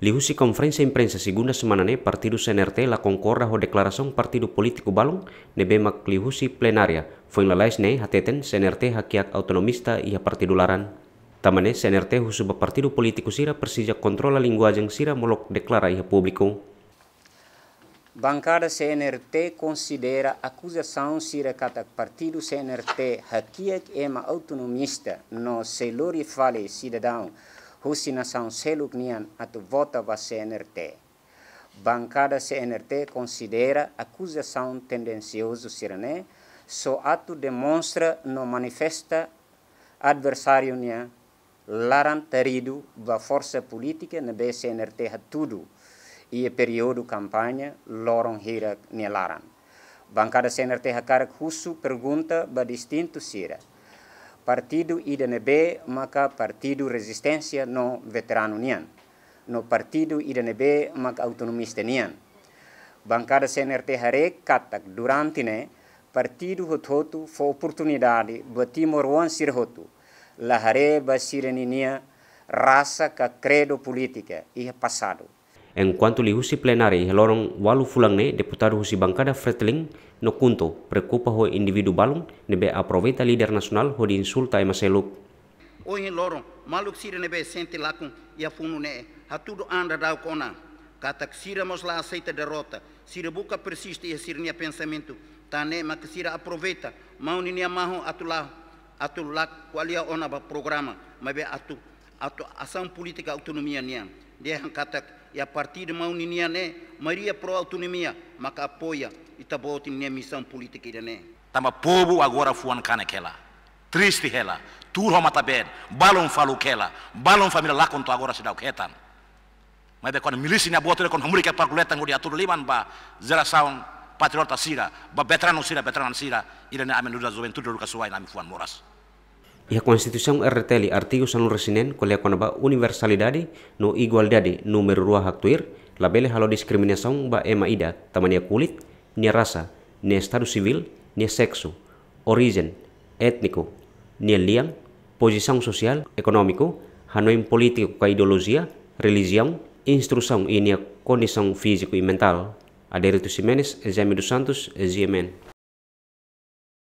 Lihusi conferência imprensa segunda semana né partido CNRT la concorda ho declaração partido político balong nebe né? mak lihusi plenária foi lalais ne né? hateten CNRT hakiak autonomista e a partido laran. Tamane CNRT hu suba partido político sira persija controla linguagem sira molok declara e público. Bancada CNRT considera acusação sira katak partido CNRT hakiak ema autonomista no selori fale cidadão husinação selugnian at vota va CNRT. Bancada CNRT considera acusação tendencioso só so tu demonstra no manifesta adversário nia laran terido va força política na BCNRT a tudo e período campanha loron hira nia laran. Bancada CNRT a cargo russo pergunta ba distinto sira. Partido IDNB maka Partido Resistência no Veterano Nian. No Partido IDNB maka Autonomista Nian. Bancada CNRT Harek katak durante ne Partido Hototo foi oportunidade do Timor Wan Sirhoto. Lahare Sireninia, raça ka credo política e passado enquanto li husi plenare helorong walu fulang ne deputado husi bancada Fretling no kunto preocupa ho individu balung nebe aproveita líder nacional ho di insulta e maseluk. O helorong maluk sira nebe sente lakun ia funu ne hatudo anda dau kona katak sira mos la aceita derrota sira buka persiste e sira nia pensamento tane mak sira aproveita mauni nia maho atulá atulak qualia ona ba programa mabe atu atu asam política autonomia nia dia katak e a partir de mauninia né, Maria pro autonomia, maka apoia e tabote né missão política né. Tama povo agora fuan kana kela. Triste hela, tur homa tabed, balon falu kela, balon família lá conto agora se dá o ketan. Mas de quando milícia na boa quando hamuri que para coleta ngodi atur liman ba zera sound patriota sira, ba veterano sira, veterano sira, ira ne amen luda juventude do Casuai na mi fuan moras. Ia Constitución erteli artigo sanu resinen kolia konoba universalidade no igualdade numero rua haktuir labele halo discriminação ba ema ida tamania kulit nia rasa nia status civil nia seksu, origen etniko, nia liang posição social ekonomiko, hanoim politiko ka ideologia religião instrução inia kondisi condição físico mental Aderito Ximenes, Jaime dos Santos, GMN.